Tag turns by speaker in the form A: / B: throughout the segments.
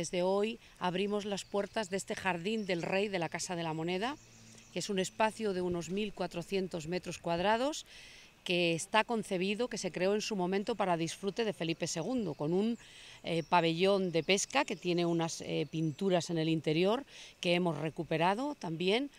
A: Desde hoy abrimos las puertas de este jardín del rey de la Casa de la Moneda, que es un espacio de unos 1.400 metros cuadrados que está concebido, que se creó en su momento para disfrute de Felipe II, con un eh, pabellón de pesca que tiene unas eh, pinturas en el interior que hemos recuperado también,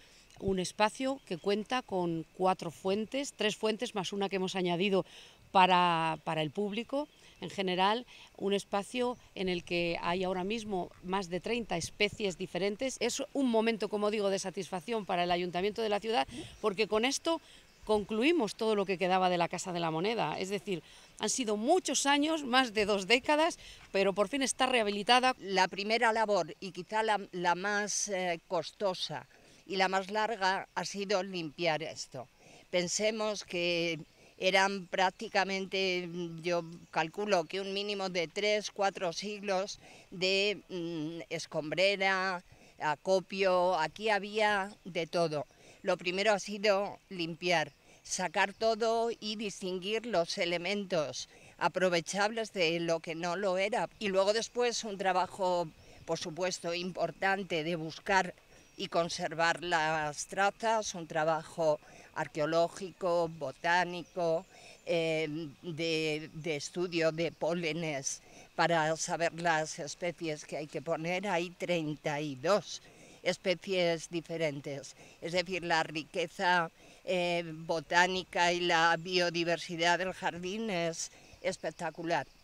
A: un espacio que cuenta con cuatro fuentes, tres fuentes más una que hemos añadido para, el público en general, un espacio en el que hay ahora mismo más de 30 especies diferentes. Es un momento, como digo, de satisfacción para el ayuntamiento de la ciudad, porque con esto concluimos todo lo que quedaba de la Casa de la Moneda. Es decir, han sido muchos años, más de dos décadas,
B: pero por fin está rehabilitada. La primera labor y quizá la, más eh, costosa y la más larga ha sido limpiar esto. Pensemos que eran prácticamente, yo calculo que un mínimo de tres, cuatro siglos de mm, escombrera, acopio, aquí había de todo. Lo primero ha sido limpiar, sacar todo y distinguir los elementos aprovechables de lo que no lo era. Y luego después un trabajo, por supuesto, importante de buscar y conservar las trazas, un trabajo arqueológico, botánico, em, de, estudio de pólenes para saber las especies que hay que poner. Hay 32 especies diferentes. Es decir, la riqueza eh, botánica y la biodiversidad del jardín es espectacular.